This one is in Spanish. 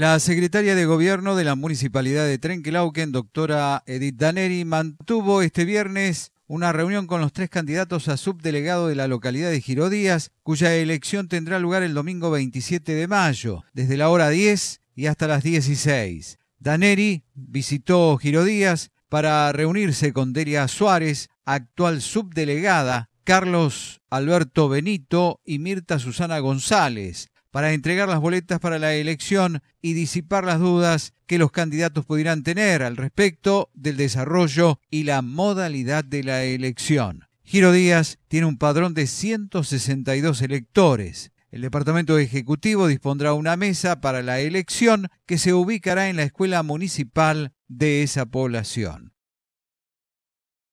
La secretaria de Gobierno de la Municipalidad de Trenquelauquen, doctora Edith Daneri, mantuvo este viernes una reunión con los tres candidatos a subdelegado de la localidad de Girodías, cuya elección tendrá lugar el domingo 27 de mayo, desde la hora 10 y hasta las 16. Daneri visitó Girodías para reunirse con Deria Suárez, actual subdelegada, Carlos Alberto Benito y Mirta Susana González, para entregar las boletas para la elección y disipar las dudas que los candidatos pudieran tener al respecto del desarrollo y la modalidad de la elección. Giro Díaz tiene un padrón de 162 electores. El Departamento Ejecutivo dispondrá una mesa para la elección que se ubicará en la escuela municipal de esa población.